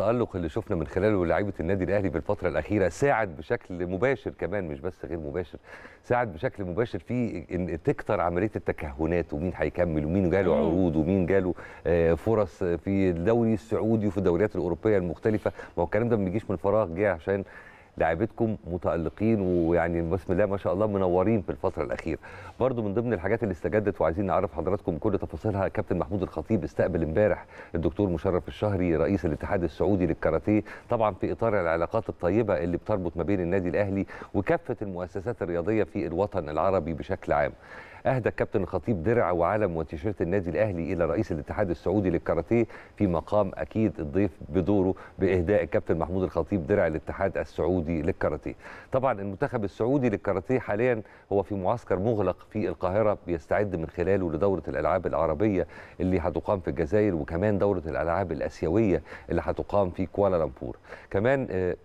التالق اللي شفنا من خلاله لعيبه النادي الاهلي في الفتره الاخيره ساعد بشكل مباشر كمان مش بس غير مباشر ساعد بشكل مباشر في ان تكتر عمليه التكهنات ومين هيكمل ومين جاله عروض ومين جاله آه، فرص في الدوري السعودي وفي الدوريات الاوروبيه المختلفه ما هو الكلام ده ما بيجيش من فراغ جه عشان لاعبتكم متالقين ويعني بسم الله ما شاء الله منورين في الفتره الاخيره برضو من ضمن الحاجات اللي استجدت وعايزين نعرف حضراتكم كل تفاصيلها كابتن محمود الخطيب استقبل امبارح الدكتور مشرف الشهري رئيس الاتحاد السعودي للكاراتيه طبعا في اطار العلاقات الطيبه اللي بتربط ما بين النادي الاهلي وكافه المؤسسات الرياضيه في الوطن العربي بشكل عام أهدى الكابتن الخطيب درع وعلم وتيشيرت النادي الأهلي إلى رئيس الاتحاد السعودي للكاراتيه في مقام أكيد الضيف بدوره بإهداء الكابتن محمود الخطيب درع الاتحاد السعودي للكاراتيه. طبعا المنتخب السعودي للكاراتيه حاليا هو في معسكر مغلق في القاهرة بيستعد من خلاله لدورة الألعاب العربية اللي هتقام في الجزائر وكمان دورة الألعاب الأسيوية اللي هتقام في كوالالمبور. كمان آه،